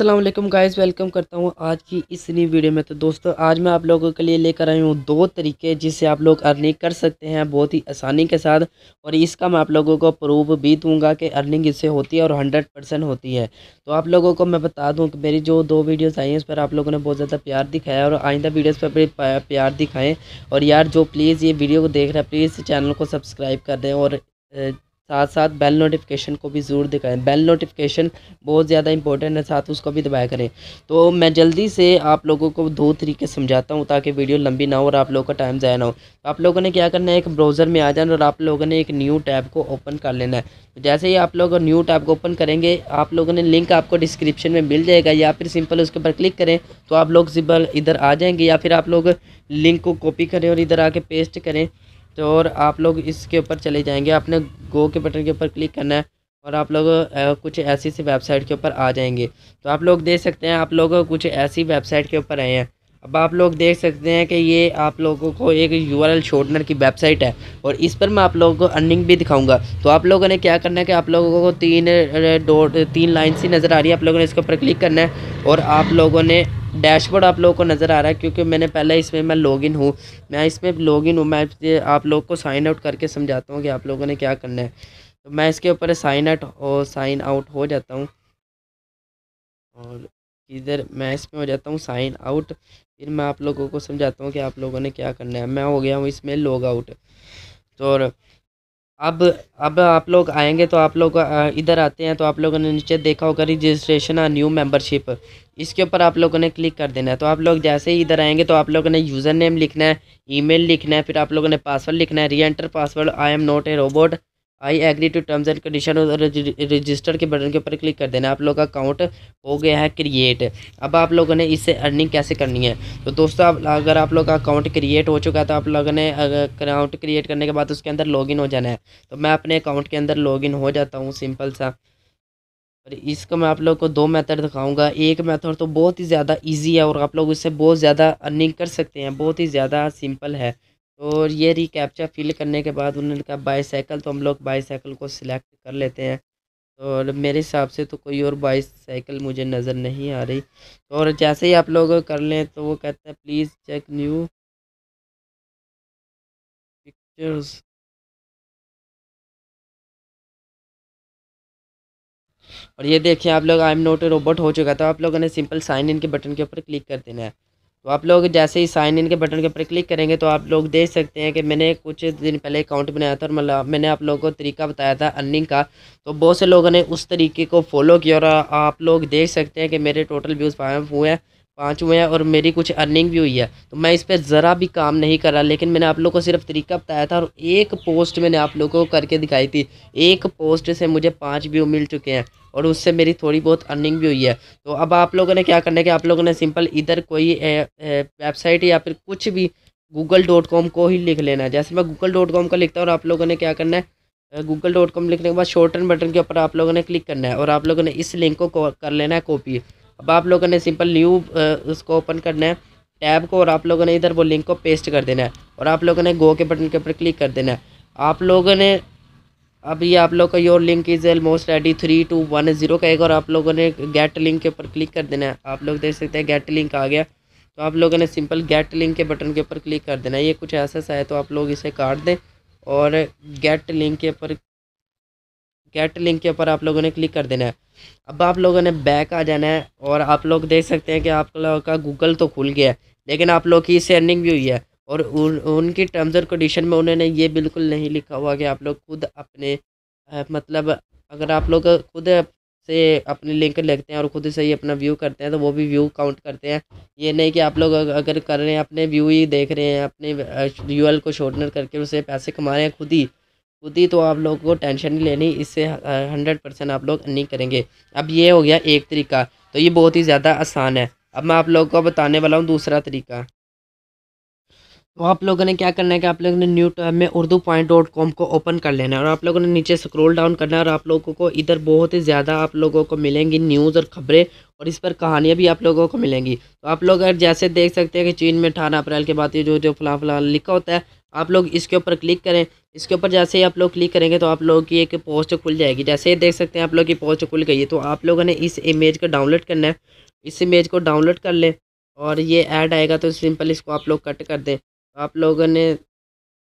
Aslam guys welcome करता हूँ आज की इस नई वीडियो में तो दोस्तों आज मैं आप लोगों के लिए लेकर आई हूँ दो तरीके जिससे आप लोग अर्निंग कर सकते हैं बहुत ही आसानी के साथ और इसका मैं आप लोगों को प्रूफ भी दूंगा कि अर्निंग इससे होती है और हंड्रेड परसेंट होती है तो आप लोगों को मैं बता दूँ कि मेरी जो दो वीडियोज़ आई हैं उस पर आप लोगों ने बहुत ज़्यादा प्यार दिखाया और आइंदा वीडियोज़ पर प्यार दिखाएँ और यार जो प्लीज़ ये वीडियो को देख रहा है प्लीज़ चैनल को सब्सक्राइब कर दें और साथ साथ बेल नोटिफिकेशन को भी ज़रूर दिखाएं बेल नोटिफिकेशन बहुत ज़्यादा इंपॉर्टेंट है साथ उसको भी दबाया करें तो मैं जल्दी से आप लोगों को दो तरीके समझाता हूँ ताकि वीडियो लंबी ना हो और आप लोगों का टाइम ज़्यादा ना हो तो आप लोगों ने क्या करना है एक ब्राउज़र में आ जाना और आप लोगों ने एक न्यू टैब को ओपन कर लेना है तो जैसे ही आप लोग न्यू टैब को ओपन करेंगे आप लोगों ने लिंक आपको डिस्क्रिप्शन में मिल जाएगा या फिर सिंपल उसके ऊपर क्लिक करें तो आप लोग सिंपल इधर आ जाएंगे या फिर आप लोग लिंक को कॉपी करें और इधर आके पेस्ट करें तो और आप लोग इसके ऊपर चले जाएंगे आपने गो के बटन के ऊपर क्लिक करना है और आप लोग कुछ ऐसी सी वेबसाइट के ऊपर आ जाएंगे तो आप लोग देख सकते हैं आप लोग कुछ ऐसी वेबसाइट के ऊपर आए हैं अब आप लोग देख सकते हैं कि ये आप लोगों को एक यू आर शॉर्टनर की वेबसाइट है और इस पर मैं आप लोगों को अर्निंग भी दिखाऊंगा तो आप लोगों ने क्या करना है कि आप लोगों को तीन डॉट तीन लाइन सी नज़र आ रही है आप लोगों ने इसके ऊपर क्लिक करना है और आप लोगों ने डैशबोर्ड आप लोगों को नज़र आ रहा है क्योंकि मैंने पहले इसमें मैं लॉगिन हूँ मैं इसमें लॉगिन हूँ मैं आप लोग को साइन आउट करके समझाता हूँ कि आप लोगों ने क्या करना है तो मैं इसके ऊपर साइन आउट और साइन आउट हो जाता हूँ और इधर मैं इसमें हो जाता हूँ साइन आउट फिर मैं आप लोगों को समझाता हूँ कि आप लोगों ने क्या करना है मैं हो गया हूँ इसमें लॉग आउट तो और अब अब आप लोग आएंगे तो आप लोग इधर आते हैं तो आप लोगों ने नीचे देखा होगा रजिस्ट्रेशन और न्यू मेंबरशिप इसके ऊपर आप लोगों ने क्लिक कर देना है तो आप लोग जैसे ही इधर आएंगे तो आप लोगों ने यूज़र नेम लिखना है ईमेल लिखना है फिर आप लोगों ने पासवर्ड लिखना है re enter password I am not a robot I agree to terms and condition register के बटन के ऊपर क्लिक कर देना आप लोग का अकाउंट हो गया है क्रिएट अब आप लोगों ने इससे अर्निंग कैसे करनी है तो दोस्तों अगर आप लोग का अकाउंट क्रिएट हो चुका है तो आप लोगों ने अकाउंट क्रिएट करने के बाद उसके अंदर लॉगिन हो जाना है तो मैं अपने अकाउंट के अंदर लॉगिन हो जाता हूँ सिंपल सा और इसको मैं आप लोग को दो मैथड दिखाऊँगा एक मैथड तो बहुत ही ज़्यादा ईजी है और आप लोग इससे बहुत ज़्यादा अर्निंग कर सकते हैं बहुत ही ज़्यादा सिंपल है और ये रही कैप्चा फिल करने के बाद उन्होंने कहा बाईसाइकिल तो हम लोग बाईसाइकिल को सिलेक्ट कर लेते हैं और मेरे हिसाब से तो कोई और बाईसाइकिल मुझे नज़र नहीं आ रही और जैसे ही आप लोग कर लें तो वो कहते हैं प्लीज़ चेक न्यू पिक्चर्स और ये देखिए आप लोग I am not a robot हो चुका था आप लोगों ने सिंपल साइन इन के बटन के ऊपर क्लिक कर देना है तो आप लोग जैसे ही साइन इन के बटन के ऊपर क्लिक करेंगे तो आप लोग देख सकते हैं कि मैंने कुछ दिन पहले अकाउंट बनाया था और मतलब मैंने आप लोगों को तरीका बताया था अर्निंग का तो बहुत से लोगों ने उस तरीके को फॉलो किया और आप लोग देख सकते हैं कि मेरे टोटल व्यूज़ फाइव हुए हैं पाँच हुए हैं और मेरी कुछ अर्निंग भी हुई है तो मैं इस पर ज़रा भी काम नहीं कर रहा लेकिन मैंने आप लोगों को सिर्फ तरीका बताया था और एक पोस्ट मैंने आप लोगों को करके दिखाई थी एक पोस्ट से मुझे पाँच व्यू मिल चुके हैं और उससे मेरी थोड़ी बहुत अर्निंग भी हुई है तो अब आप लोगों ने क्या करना है कि आप लोगों ने सिंपल इधर कोई वेबसाइट या फिर कुछ भी गूगल डॉट कॉम को ही लिख लेना है जैसे मैं गूगल डॉट कॉम का लिखता हूँ और आप लोगों ने क्या करना है गूगल डॉट कॉम लिखने के बाद शॉर्टन बटन के ऊपर आप लोगों ने क्लिक करना है और आप लोगों ने इस लिंक को कर लेना है कॉपी अब आप लोगों ने सिंपल न्यू उसको ओपन करना है टैब को और आप लोगों ने इधर वो लिंक को पेस्ट कर देना है और आप लोगों ने गो के बटन के ऊपर क्लिक कर देना है आप लोगों ने अब ये आप लोग का your link is almost ready three two one zero का एक और आप लोगों ने गेट लिंक के ऊपर क्लिक कर देना है आप लोग देख सकते हैं गेट लिंक आ गया तो आप लोगों ने सिंपल गेट लिंक के बटन के ऊपर क्लिक कर देना है ये कुछ ऐसा सा है तो आप लोग इसे काट दें और गेट लिंक के ऊपर गेट लिंक के ऊपर आप लोगों ने क्लिक कर देना है अब आप लोगों ने बैक आ जाना है और आप लोग देख सकते हैं कि आप लोगों का गूगल तो खुल गया है लेकिन आप लोग की सेंडिंग भी हुई है और उन उनकी टर्म्स और कंडीशन में उन्होंने ये बिल्कुल नहीं लिखा हुआ कि आप लोग खुद अपने आ, मतलब अगर आप लोग खुद से अपने लिंक लेते हैं और ख़ुद से ही अपना व्यू करते हैं तो वो भी व्यू काउंट करते हैं ये नहीं कि आप लोग अगर कर रहे हैं अपने व्यू ही देख रहे हैं अपने यू को शॉर्टनर करके उसे पैसे कमा रहे हैं खुद ही खुद ही तो आप लोगों को टेंशन नहीं लेनी इससे हंड्रेड परसेंट आप लोग नहीं करेंगे अब ये हो गया एक तरीका तो ये बहुत ही ज़्यादा आसान है अब मैं आप लोगों को बताने वाला हूँ दूसरा तरीका तो आप लोगों ने क्या करना है कि आप लोगों ने न्यू टैब में उर्दू पॉइंट डॉट कॉम को ओपन कर लेना है और आप लोगों ने नीचे स्क्रॉल डाउन करना है और आप लोगों को इधर बहुत ही ज़्यादा आप लोगों को मिलेंगी न्यूज़ और खबरें और इस पर कहानियाँ भी आप लोगों को मिलेंगी तो आप लोग अगर जैसे देख सकते हैं कि चीन में अठारह अप्रैल के बाद ये जो जो फला फला लिखा होता है आप लोग इसके ऊपर क्लिक करें इसके ऊपर जैसे ही आप लोग क्लिक करेंगे तो आप लोगों की एक पोस्ट खुल जाएगी जैसे ही देख सकते हैं आप लोग की पोस्ट खुल गई है तो आप लोगों ने इस इमेज को डाउनलोड करना है इस इमेज को डाउनलोड कर लें और ये ऐड आएगा तो सिंपल इसको आप लोग कट कर दें तो आप लोगों ने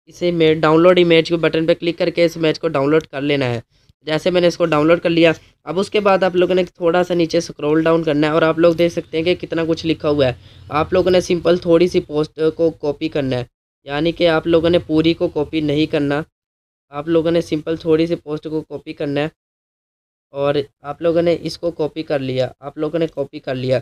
इसे इमेज डाउनलोड इमेज के बटन पर क्लिक करके इस इमेज को डाउनलोड कर लेना है जैसे मैंने इसको डाउनलोड कर लिया अब उसके बाद आप लोगों ने थोड़ा सा नीचे स्क्रॉल डाउन करना है और आप लोग देख सकते हैं कि कितना कुछ लिखा हुआ है आप लोगों ने सिंपल थोड़ी सी पोस्ट को कॉपी करना है यानी कि आप लोगों ने पूरी को कॉपी नहीं करना आप लोगों ने सिंपल थोड़ी सी पोस्ट को कॉपी करना है और आप लोगों ने इसको कॉपी कर लिया आप लोगों ने कॉपी कर लिया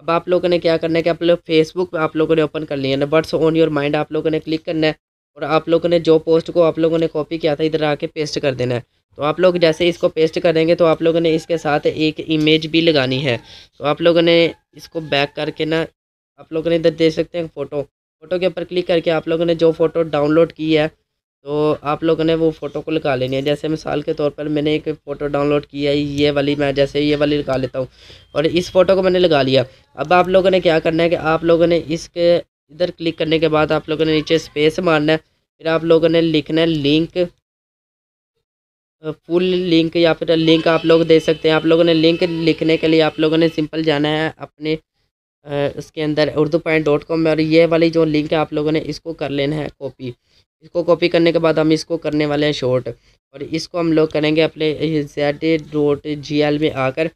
अब आप लोगों ने क्या करना है कि आप लोग फेसबुक पे आप लोगों ने ओपन कर लिया ना बट्स ऑन योर माइंड आप लोगों ने क्लिक करना है और आप लोगों ने जो पोस्ट को आप लोगों ने कॉपी किया था इधर आके पेस्ट कर देना है तो आप लोग जैसे इसको पेस्ट करेंगे तो आप लोगों ने इसके साथ एक इमेज भी लगानी है तो आप लोगों ने इसको बैक करके ना आप लोगों ने इधर दे सकते हैं फ़ोटो फ़ोटो के ऊपर क्लिक करके आप लोगों ने जो फ़ोटो डाउनलोड की है तो आप लोगों ने वो फ़ोटो को लगा लेनी है जैसे मिसाल के तौर पर मैंने एक फ़ोटो डाउनलोड की है ये वाली मैं जैसे ये वाली लगा लेता हूँ और इस फ़ोटो को मैंने लगा लिया अब आप लोगों ने क्या करना है कि आप लोगों ने इसके इधर क्लिक करने के बाद आप लोगों ने नीचे स्पेस मारना है फिर आप लोगों ने लिखना है लिंक फुल लिंक या फिर लिंक आप लोग दे सकते हैं आप लोगों ने लिंक लिखने के लिए आप लोगों ने सिंपल जाना है अपने उसके अंदर उर्दू पॉइंट डॉट कॉम में और ये वाली जो लिंक है आप लोगों ने इसको कर लेना है कॉपी इसको कॉपी करने के बाद हम इसको करने वाले हैं शॉर्ट और इसको हम लोग करेंगे अपने जेड डॉट जी एल में आकर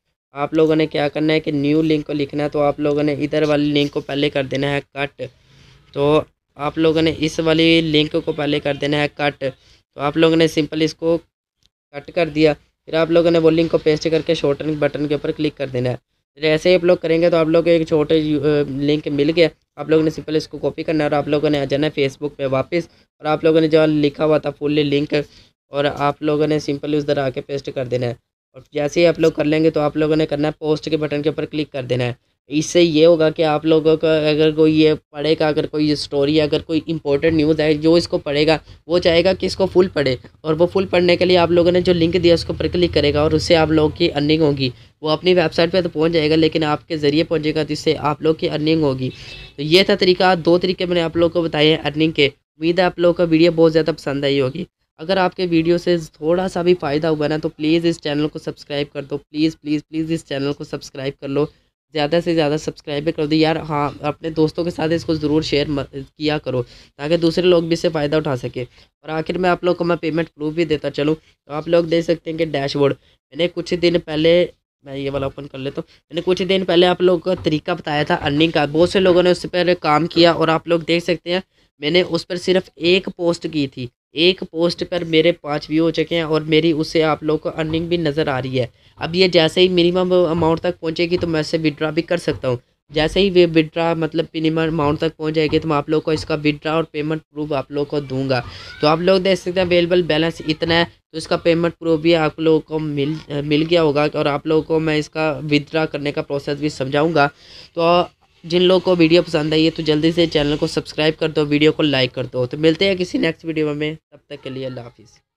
आप लोगों ने क्या करना है कि न्यू लिंक को लिखना है तो आप लोगों ने इधर वाली लिंक को पहले कर देना है कट तो आप लोगों ने इस वाली लिंक को पहले कर देना है कट तो आप लोगों ने सिंपल इसको कट कर दिया फिर आप लोगों ने वो लिंक को पेस्ट करके शॉर्टन बटन के ऊपर क्लिक कर देना है तो जैसे ही अपलोड करेंगे तो आप लोग को एक छोटे लिंक मिल गया आप लोगों ने सिंपल इसको कॉपी करना है और आप लोगों ने आ जाना है फेसबुक पे वापस और आप लोगों ने जो लिखा हुआ था फुल्ली लिंक और आप लोगों ने सिंपल उधर आके पेस्ट कर देना है और जैसे ही आप लोग कर लेंगे तो आप लोगों ने करना है पोस्ट के बटन के ऊपर क्लिक कर देना है इससे ये होगा कि आप लोगों का अगर कोई ये पढ़ेगा अगर कोई ये स्टोरी अगर कोई इंपॉर्टेंट न्यूज़ है जो इसको पढ़ेगा वो चाहेगा कि इसको फुल पढ़े और वो फुल पढ़ने के लिए आप लोगों ने जो लिंक दिया उसको पर क्लिक करेगा और उससे आप लोगों की अर्निंग होगी वो अपनी वेबसाइट पे तो पहुंच जाएगा लेकिन आपके ज़रिए पहुँचेगा तो इससे आप लोग की अर्निंग होगी तो ये था तरीका दो तरीके मैंने आप लोग को बताए हैं अर्निंग के उम्मीद है आप लोगों का वीडियो बहुत ज़्यादा पसंद आई होगी अगर आपके वीडियो से थोड़ा सा भी फ़ायदा हुआ ना तो प्लीज़ इस चैनल को सब्सक्राइब कर दो प्लीज़ प्लीज़ प्लीज़ इस चैनल को सब्सक्राइब कर लो ज़्यादा से ज़्यादा सब्सक्राइबर कर दो यार हाँ अपने दोस्तों के साथ इसको ज़रूर शेयर किया करो ताकि दूसरे लोग भी इससे फ़ायदा उठा सके और आखिर में आप लोग को मैं पेमेंट प्रूफ भी देता चलूँ तो आप लोग देख सकते हैं कि डैशबोर्ड मैंने कुछ दिन पहले मैं ये वाला ओपन कर लेता हूँ मैंने कुछ दिन पहले आप लोग का तरीका बताया था अर्निंग का बहुत से लोगों ने उस पर काम किया और आप लोग देख सकते हैं मैंने उस पर सिर्फ एक पोस्ट की थी एक पोस्ट पर मेरे पाँच व्यू हो चुके हैं और मेरी उससे आप लोग को अर्निंग भी नज़र आ रही है अब ये जैसे ही मिनिमम अमाउंट तक पहुँचेगी तो मैं इससे विदड्रा भी कर सकता हूँ जैसे ही वे विदड्रा मतलब मिनिमम अमाउंट तक पहुँच जाएगी तो मैं आप लोग को इसका विदड्रा और पेमेंट प्रूफ आप लोग को दूंगा तो आप लोग देख सकते हैं अवेलेबल बैलेंस इतना है तो इसका पेमेंट प्रूफ भी आप लोगों को मिल मिल गया होगा और आप लोगों को मैं इसका विदड्रा करने का प्रोसेस भी समझाऊंगा तो जिन लोगों को वीडियो पसंद आई है तो जल्दी से चैनल को सब्सक्राइब कर दो वीडियो को लाइक कर दो तो मिलते हैं किसी नेक्स्ट वीडियो में तब तक के लिए अल्लाह हाफिज़